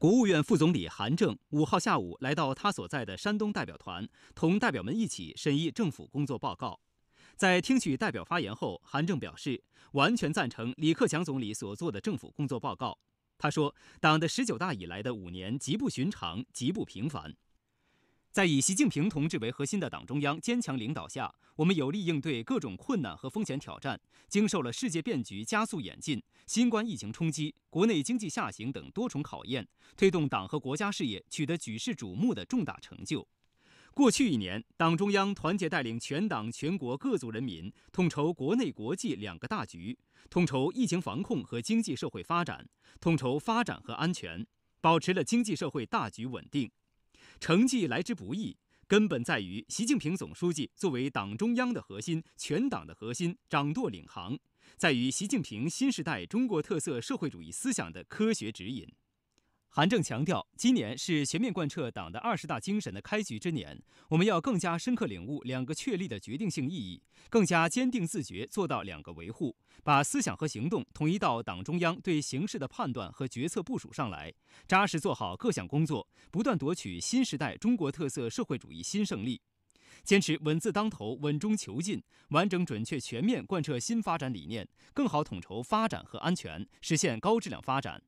国务院副总理韩正五号下午来到他所在的山东代表团，同代表们一起审议政府工作报告。在听取代表发言后，韩正表示完全赞成李克强总理所做的政府工作报告。他说：“党的十九大以来的五年极不寻常、极不平凡。”在以习近平同志为核心的党中央坚强领导下，我们有力应对各种困难和风险挑战，经受了世界变局加速演进、新冠疫情冲击、国内经济下行等多重考验，推动党和国家事业取得举世瞩目的重大成就。过去一年，党中央团结带领全党全国各族人民，统筹国内国际两个大局，统筹疫情防控和经济社会发展，统筹发展和安全，保持了经济社会大局稳定。成绩来之不易，根本在于习近平总书记作为党中央的核心、全党的核心，掌舵领航，在于习近平新时代中国特色社会主义思想的科学指引。韩正强调，今年是全面贯彻党的二十大精神的开局之年，我们要更加深刻领悟“两个确立”的决定性意义，更加坚定自觉做到“两个维护”，把思想和行动统一到党中央对形势的判断和决策部署上来，扎实做好各项工作，不断夺取新时代中国特色社会主义新胜利。坚持稳字当头，稳中求进，完整、准确、全面贯彻新发展理念，更好统筹发展和安全，实现高质量发展。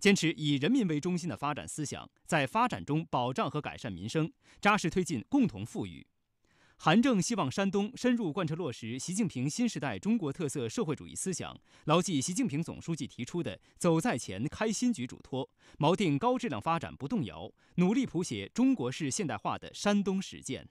坚持以人民为中心的发展思想，在发展中保障和改善民生，扎实推进共同富裕。韩正希望山东深入贯彻落实习近平新时代中国特色社会主义思想，牢记习近平总书记提出的“走在前、开新局”嘱托，锚定高质量发展不动摇，努力谱写中国式现代化的山东实践。